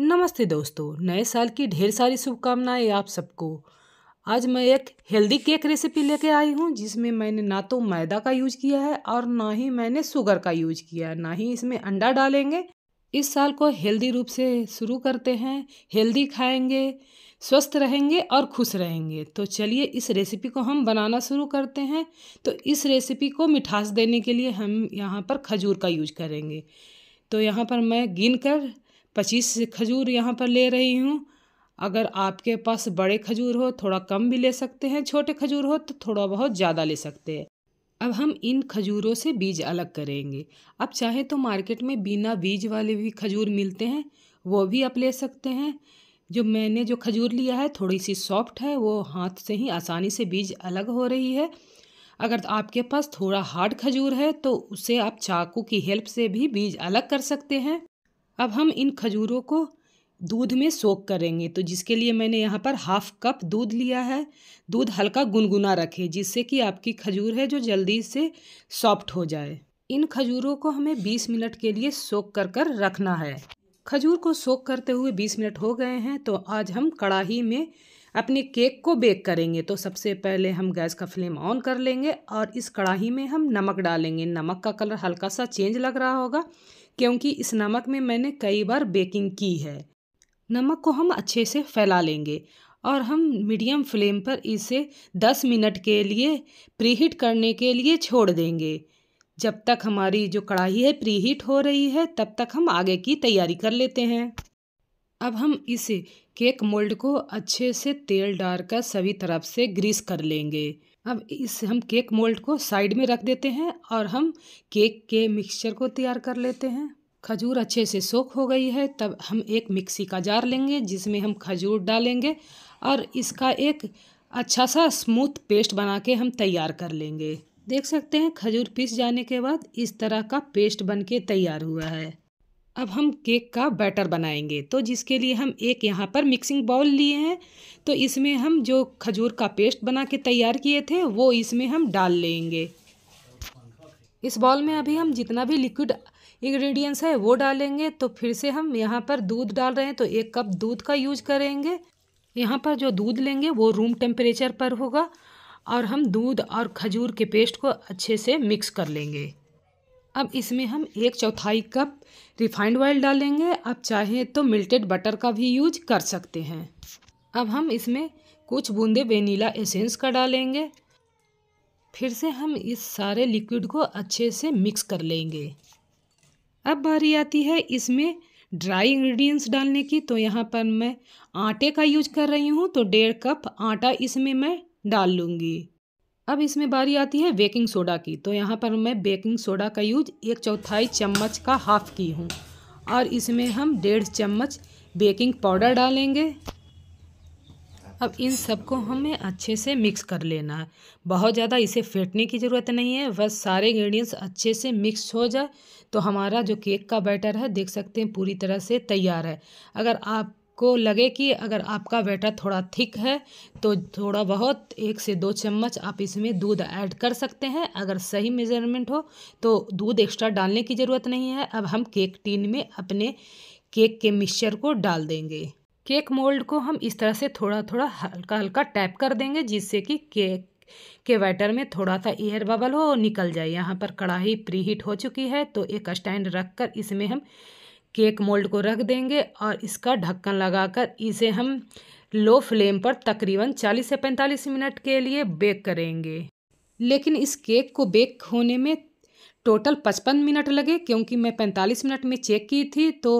नमस्ते दोस्तों नए साल की ढेर सारी शुभकामनाएं आप सबको आज मैं एक हेल्दी केक रेसिपी लेके आई हूँ जिसमें मैंने ना तो मैदा का यूज किया है और ना ही मैंने शुगर का यूज किया है ना ही इसमें अंडा डालेंगे इस साल को हेल्दी रूप से शुरू करते हैं हेल्दी खाएंगे स्वस्थ रहेंगे और खुश रहेंगे तो चलिए इस रेसिपी को हम बनाना शुरू करते हैं तो इस रेसिपी को मिठास देने के लिए हम यहाँ पर खजूर का यूज करेंगे तो यहाँ पर मैं गिन कर पच्चीस खजूर यहाँ पर ले रही हूँ अगर आपके पास बड़े खजूर हो थोड़ा कम भी ले सकते हैं छोटे खजूर हो तो थोड़ा बहुत ज़्यादा ले सकते हैं अब हम इन खजूरों से बीज अलग करेंगे अब चाहे तो मार्केट में बिना बीज वाले भी खजूर मिलते हैं वो भी आप ले सकते हैं जो मैंने जो खजूर लिया है थोड़ी सी सॉफ्ट है वो हाथ से ही आसानी से बीज अलग हो रही है अगर आपके पास थोड़ा हार्ड खजूर है तो उसे आप चाकू की हेल्प से भी बीज अलग कर सकते हैं अब हम इन खजूरों को दूध में सोख करेंगे तो जिसके लिए मैंने यहाँ पर हाफ कप दूध लिया है दूध हल्का गुनगुना रखें जिससे कि आपकी खजूर है जो जल्दी से सॉफ्ट हो जाए इन खजूरों को हमें 20 मिनट के लिए सोख कर कर रखना है खजूर को सोख करते हुए 20 मिनट हो गए हैं तो आज हम कढ़ाही में अपने केक को बेक करेंगे तो सबसे पहले हम गैस का फ्लेम ऑन कर लेंगे और इस कढ़ाही में हम नमक डालेंगे नमक का कलर हल्का सा चेंज लग रहा होगा क्योंकि इस नमक में मैंने कई बार बेकिंग की है नमक को हम अच्छे से फैला लेंगे और हम मीडियम फ्लेम पर इसे 10 मिनट के लिए प्रीहीट करने के लिए छोड़ देंगे जब तक हमारी जो कढ़ाई है प्रीहीट हो रही है तब तक हम आगे की तैयारी कर लेते हैं अब हम इस केक मोल्ड को अच्छे से तेल डालकर सभी तरफ से ग्रीस कर लेंगे अब इस हम केक मोल्ड को साइड में रख देते हैं और हम केक के मिक्सचर को तैयार कर लेते हैं खजूर अच्छे से सोख हो गई है तब हम एक मिक्सी का जार लेंगे जिसमें हम खजूर डालेंगे और इसका एक अच्छा सा स्मूथ पेस्ट बना के हम तैयार कर लेंगे देख सकते हैं खजूर पीस जाने के बाद इस तरह का पेस्ट बन के तैयार हुआ है अब हम केक का बैटर बनाएंगे तो जिसके लिए हम एक यहाँ पर मिक्सिंग बाउल लिए हैं तो इसमें हम जो खजूर का पेस्ट बना के तैयार किए थे वो इसमें हम डाल लेंगे इस बाउल में अभी हम जितना भी लिक्विड इंग्रेडिएंट्स है वो डालेंगे तो फिर से हम यहाँ पर दूध डाल रहे हैं तो एक कप दूध का यूज करेंगे यहाँ पर जो दूध लेंगे वो रूम टेम्परेचर पर होगा और हम दूध और खजूर के पेस्ट को अच्छे से मिक्स कर लेंगे अब इसमें हम एक चौथाई कप रिफाइंड ऑयल डालेंगे आप चाहें तो मिल्टेड बटर का भी यूज कर सकते हैं अब हम इसमें कुछ बूंदे वेनीला एसेंस का डालेंगे फिर से हम इस सारे लिक्विड को अच्छे से मिक्स कर लेंगे अब बारी आती है इसमें ड्राई इंग्रेडिएंट्स डालने की तो यहाँ पर मैं आटे का यूज कर रही हूँ तो डेढ़ कप आटा इसमें मैं डाल लूँगी अब इसमें बारी आती है बेकिंग सोडा की तो यहाँ पर मैं बेकिंग सोडा का यूज एक चौथाई चम्मच का हाफ की हूँ और इसमें हम डेढ़ चम्मच बेकिंग पाउडर डालेंगे अब इन सबको हमें अच्छे से मिक्स कर लेना है बहुत ज़्यादा इसे फेंटने की ज़रूरत नहीं है बस सारे इंग्रेडिएंट्स अच्छे से मिक्स हो जाए तो हमारा जो केक का बैटर है देख सकते हैं पूरी तरह से तैयार है अगर आप आपको लगे कि अगर आपका बैटर थोड़ा थिक है तो थोड़ा बहुत एक से दो चम्मच आप इसमें दूध ऐड कर सकते हैं अगर सही मेजरमेंट हो तो दूध एक्स्ट्रा डालने की ज़रूरत नहीं है अब हम केक टीन में अपने केक के मिक्सचर को डाल देंगे केक मोल्ड को हम इस तरह से थोड़ा थोड़ा हल्का हल्का टैप कर देंगे जिससे कि केक के बैटर में थोड़ा सा एयर बबल हो और निकल जाए यहाँ पर कढ़ाई प्री हीट हो चुकी है तो एक स्टैंड रख कर इसमें हम केक मोल्ड को रख देंगे और इसका ढक्कन लगाकर इसे हम लो फ्लेम पर तकरीबन 40 से 45 मिनट के लिए बेक करेंगे लेकिन इस केक को बेक होने में टोटल 55 मिनट लगे क्योंकि मैं 45 मिनट में चेक की थी तो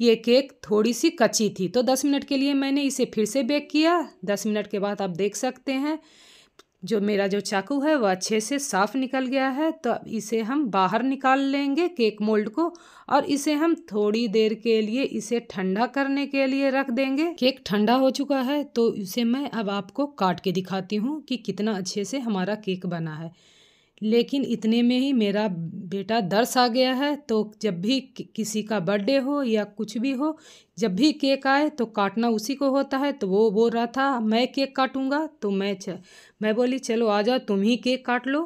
ये केक थोड़ी सी कच्ची थी तो 10 मिनट के लिए मैंने इसे फिर से बेक किया 10 मिनट के बाद आप देख सकते हैं जो मेरा जो चाकू है वह अच्छे से साफ निकल गया है तो अब इसे हम बाहर निकाल लेंगे केक मोल्ड को और इसे हम थोड़ी देर के लिए इसे ठंडा करने के लिए रख देंगे केक ठंडा हो चुका है तो इसे मैं अब आपको काट के दिखाती हूँ कि कितना अच्छे से हमारा केक बना है लेकिन इतने में ही मेरा बेटा दर्स आ गया है तो जब भी किसी का बर्थडे हो या कुछ भी हो जब भी केक आए तो काटना उसी को होता है तो वो बोल रहा था मैं केक काटूंगा तो मैं च, मैं बोली चलो आ जाओ तुम ही केक काट लो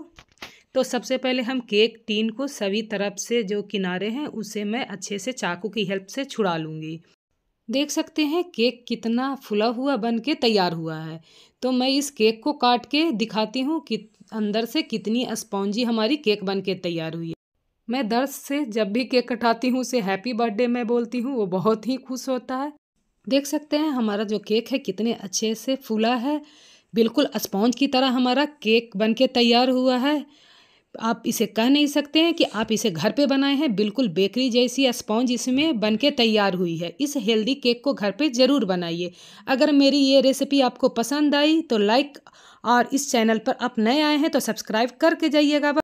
तो सबसे पहले हम केक टीन को सभी तरफ से जो किनारे हैं उसे मैं अच्छे से चाकू की हेल्प से छुड़ा लूँगी देख सकते हैं केक कितना फुला हुआ बन के तैयार हुआ है तो मैं इस केक को काट के दिखाती हूँ कि अंदर से कितनी स्पॉन्जी हमारी केक बन के तैयार हुई है मैं दर्द से जब भी केक कटाती हूँ उसे हैप्पी बर्थडे मैं बोलती हूँ वो बहुत ही खुश होता है देख सकते हैं हमारा जो केक है कितने अच्छे से फूला है बिल्कुल स्पॉन्ज की तरह हमारा केक बन के तैयार हुआ है आप इसे कह नहीं सकते हैं कि आप इसे घर पे बनाए हैं बिल्कुल बेकरी जैसी स्पॉन्ज इसमें बन के तैयार हुई है इस हेल्दी केक को घर पे ज़रूर बनाइए अगर मेरी ये रेसिपी आपको पसंद आई तो लाइक और इस चैनल पर आप नए आए हैं तो सब्सक्राइब करके जाइएगा